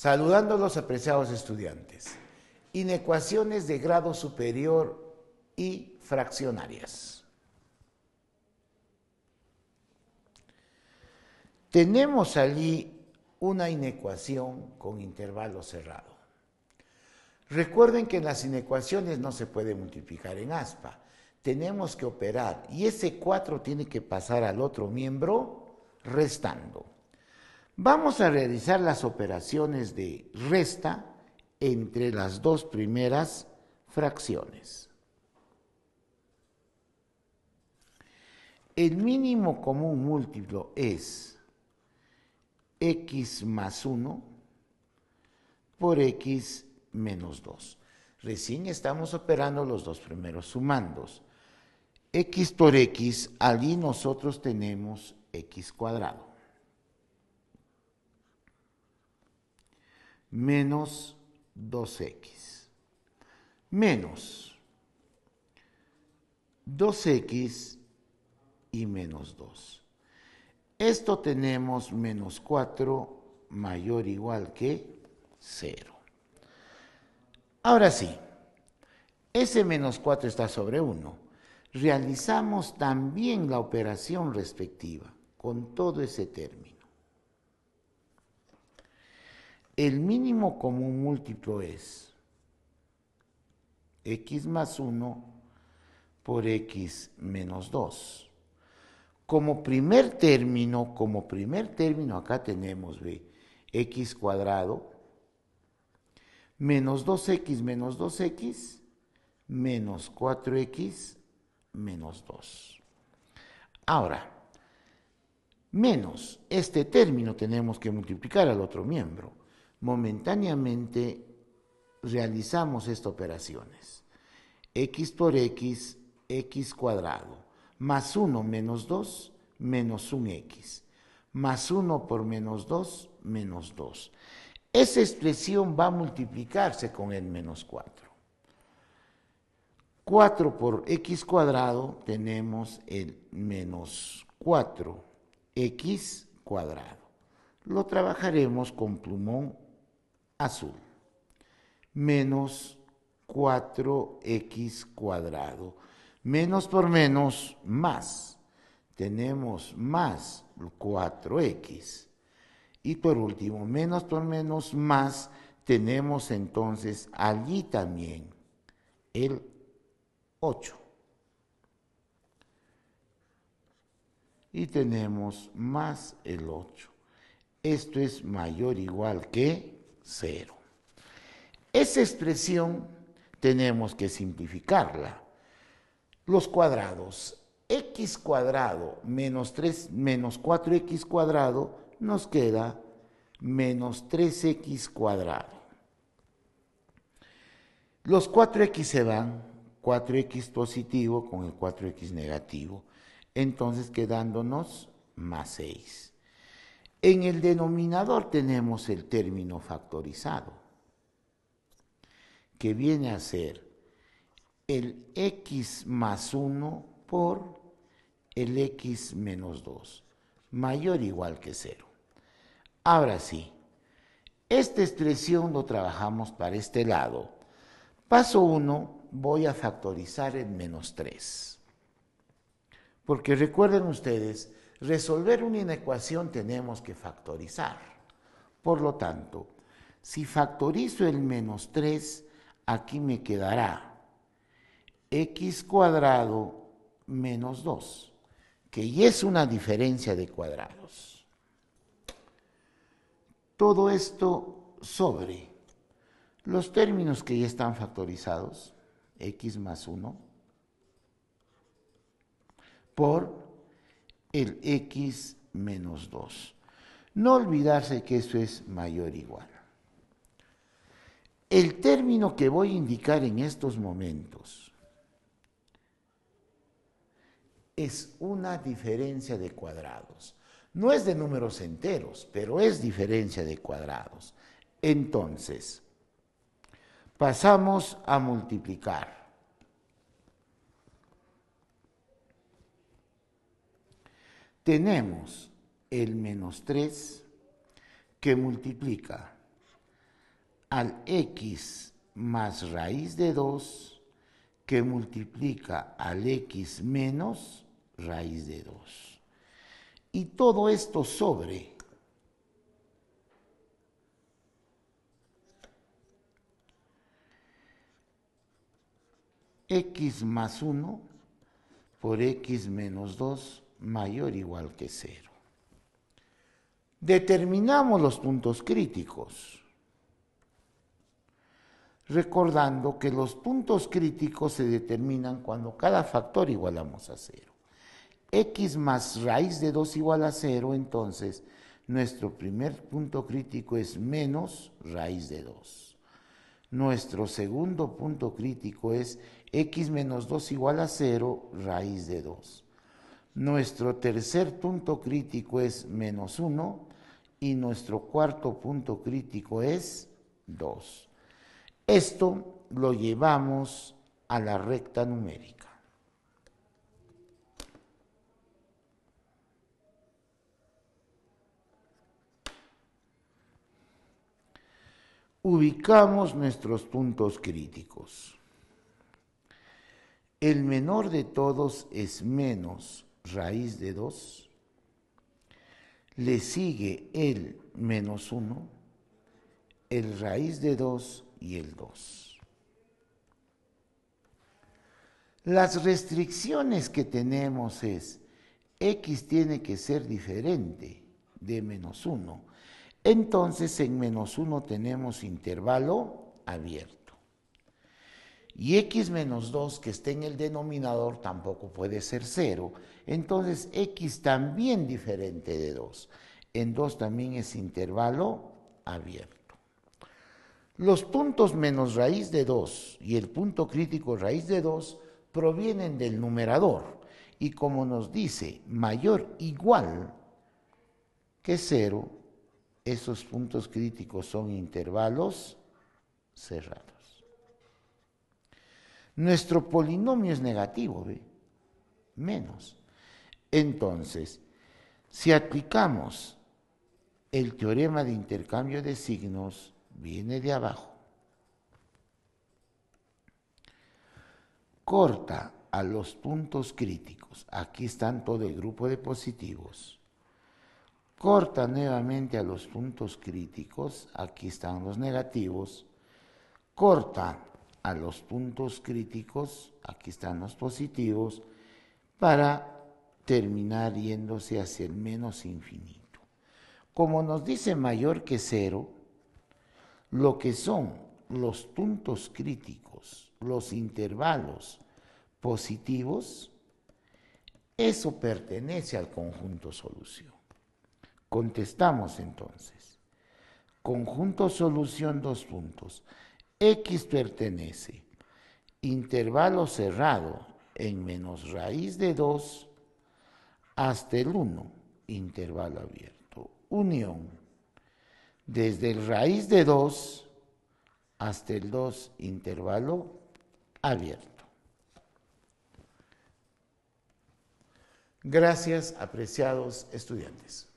Saludando a los apreciados estudiantes. Inecuaciones de grado superior y fraccionarias. Tenemos allí una inecuación con intervalo cerrado. Recuerden que en las inecuaciones no se puede multiplicar en aspa. Tenemos que operar y ese 4 tiene que pasar al otro miembro restando. Vamos a realizar las operaciones de resta entre las dos primeras fracciones. El mínimo común múltiplo es x más 1 por x menos 2. Recién estamos operando los dos primeros sumandos. x por x, allí nosotros tenemos x cuadrado. menos 2x. Menos 2x y menos 2. Esto tenemos menos 4 mayor o igual que 0. Ahora sí, ese menos 4 está sobre 1. Realizamos también la operación respectiva con todo ese término. El mínimo común múltiplo es x más 1 por x menos 2. Como primer término, como primer término, acá tenemos, ve, x cuadrado menos 2x menos 2x menos 4x menos 2. Ahora, menos este término tenemos que multiplicar al otro miembro momentáneamente realizamos estas operaciones. X por X, X cuadrado, más 1 menos 2, menos 1 X, más 1 por menos 2, menos 2. Esa expresión va a multiplicarse con el menos 4. 4 por x cuadrado tenemos el menos 4x cuadrado. Lo trabajaremos con plumón azul menos 4x cuadrado. Menos por menos, más. Tenemos más 4x. Y por último, menos por menos, más. Tenemos entonces allí también el 8. Y tenemos más el 8. Esto es mayor o igual que cero. Esa expresión tenemos que simplificarla. Los cuadrados, x cuadrado menos, 3, menos 4x cuadrado nos queda menos 3x cuadrado. Los 4x se van, 4x positivo con el 4x negativo, entonces quedándonos más 6. En el denominador tenemos el término factorizado, que viene a ser el x más 1 por el x menos 2, mayor o igual que 0. Ahora sí, esta expresión lo trabajamos para este lado. Paso 1, voy a factorizar el menos 3. Porque recuerden ustedes resolver una inecuación tenemos que factorizar. Por lo tanto, si factorizo el menos 3, aquí me quedará x cuadrado menos 2, que ya es una diferencia de cuadrados. Todo esto sobre los términos que ya están factorizados, x más 1, por el x menos 2. No olvidarse que eso es mayor o igual. El término que voy a indicar en estos momentos es una diferencia de cuadrados. No es de números enteros, pero es diferencia de cuadrados. Entonces, pasamos a multiplicar. tenemos el menos 3 que multiplica al x más raíz de 2 que multiplica al x menos raíz de 2. Y todo esto sobre x más 1 por x menos 2 mayor o igual que cero. Determinamos los puntos críticos, recordando que los puntos críticos se determinan cuando cada factor igualamos a cero. X más raíz de 2 igual a cero, entonces nuestro primer punto crítico es menos raíz de 2. Nuestro segundo punto crítico es x menos 2 igual a 0, raíz de 2. Nuestro tercer punto crítico es menos 1 y nuestro cuarto punto crítico es 2. Esto lo llevamos a la recta numérica. ubicamos nuestros puntos críticos. El menor de todos es menos raíz de 2, le sigue el menos 1, el raíz de 2 y el 2. Las restricciones que tenemos es x tiene que ser diferente de menos 1. Entonces en menos 1 tenemos intervalo abierto. Y x menos 2 que esté en el denominador tampoco puede ser 0. Entonces x también diferente de 2. En 2 también es intervalo abierto. Los puntos menos raíz de 2 y el punto crítico raíz de 2 provienen del numerador. Y como nos dice mayor igual que 0, esos puntos críticos son intervalos cerrados. Nuestro polinomio es negativo, ¿ve? Menos. Entonces, si aplicamos el teorema de intercambio de signos, viene de abajo. Corta a los puntos críticos. Aquí están todo el grupo de positivos. Corta nuevamente a los puntos críticos. Aquí están los negativos. Corta a los puntos críticos, aquí están los positivos, para terminar yéndose hacia el menos infinito. Como nos dice mayor que cero, lo que son los puntos críticos, los intervalos positivos, eso pertenece al conjunto solución. Contestamos entonces. Conjunto solución dos puntos. X pertenece. Intervalo cerrado en menos raíz de 2 hasta el 1. Intervalo abierto. Unión. Desde el raíz de 2 hasta el 2. Intervalo abierto. Gracias, apreciados estudiantes.